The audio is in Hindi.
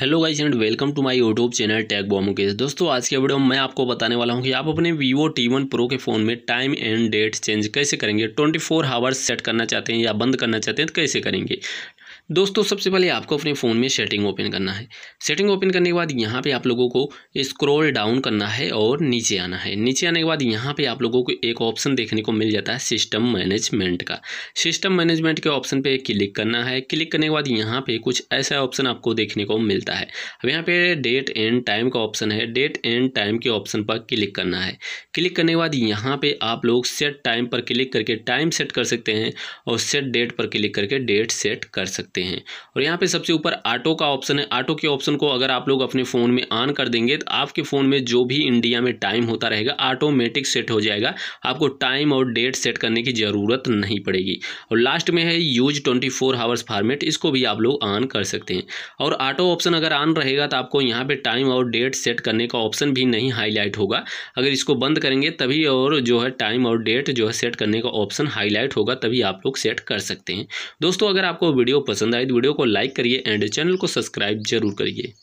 hello guys and welcome to my YouTube channel tag bomb दोस्तों आज के वीडियो में मैं आपको बताने वाला हूं कि आप अपने वीवो टी वन प्रो के फ़ोन में टाइम एंड डेट चेंज कैसे करेंगे 24 फोर हावर्स सेट करना चाहते हैं या बंद करना चाहते हैं तो कैसे करेंगे दोस्तों सबसे पहले आपको अपने फ़ोन में सेटिंग ओपन करना है सेटिंग ओपन करने के बाद यहाँ पे आप लोगों को स्क्रॉल डाउन करना है और नीचे आना है नीचे आने के बाद यहाँ पे आप लोगों को एक ऑप्शन देखने को मिल जाता है सिस्टम मैनेजमेंट का सिस्टम मैनेजमेंट के ऑप्शन पे क्लिक करना है क्लिक करने के बाद यहाँ पर कुछ ऐसा ऑप्शन आपको देखने को मिलता है अब यहाँ पर डेट एंड टाइम का ऑप्शन है डेट एंड टाइम के ऑप्शन पर क्लिक करना है क्लिक करने के बाद यहाँ पर आप लोग सेट टाइम पर क्लिक करके टाइम सेट कर सकते हैं और सेट डेट पर क्लिक करके डेट सेट कर सकते हैं सकते हैं और यहाँ पे सबसे ऊपर ऑटो का ऑप्शन है ऑटो के ऑप्शन को अगर आप लोग अपने फ़ोन में ऑन कर देंगे तो आपके फ़ोन में जो भी इंडिया में टाइम होता रहेगा ऑटोमेटिक सेट हो जाएगा आपको टाइम और डेट सेट करने की ज़रूरत नहीं पड़ेगी और लास्ट में है use twenty four hours format इसको भी आप लोग ऑन कर सकते हैं और ऑटो ऑप्शन अगर ऑन रहेगा तो आपको यहाँ पर टाइम और डेट सेट करने का ऑप्शन भी नहीं हाईलाइट होगा अगर इसको बंद करेंगे तभी और जो है टाइम और डेट जो है सेट करने का ऑप्शन हाईलाइट होगा तभी आप लोग सेट कर सकते हैं दोस्तों अगर आपको वीडियो पसंद पसंद आए तो वीडियो को लाइक करिए एंड चैनल को सब्सक्राइब जरूर करिए